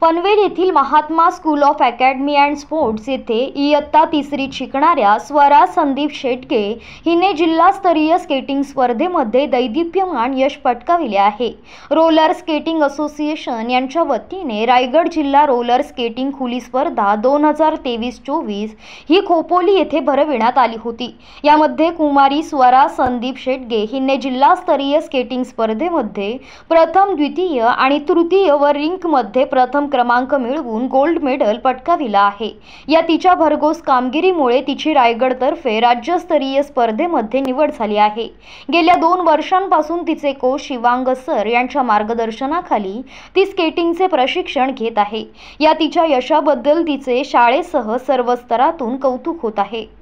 पनवेल येथील Mahatma school of academy and sports येथे इयत्ता तिसरीत शिकणाऱ्या स्वरा संदीप शेटके हिने जिल्हास्तरीय स्केटिंग स्पर्धेमध्ये दैदिप्यमान यश पटकाविले आहे रोलर स्केटिंग असोसिएशन यांच्या वतीने रायगड जिल्हा रोलर स्केटिंग खुली स्पर्धा दोन हजार तेवीस चोवीस ही खोपोली येथे भरविण्यात आली होती यामध्ये कुमारी स्वरा संदीप शेटगे हिने जिल्हास्तरीय स्केटिंग स्पर्धेमध्ये प्रथम द्वितीय आणि तृतीय व रिंकमध्ये प्रथम क्रमांक मिळवून गोल्ड मेडल पटकाविला आहे या तिच्या भरघोस कामगिरीमुळे तिची रायगडतर्फे राज्यस्तरीय स्पर्धेमध्ये निवड झाली आहे गेल्या दोन वर्षांपासून तिचे कोच शिवांग सर यांच्या मार्गदर्शनाखाली ती स्केटिंगचे प्रशिक्षण घेत आहे या तिच्या यशाबद्दल तिचे शाळेसह सर्व स्तरातून कौतुक होत आहे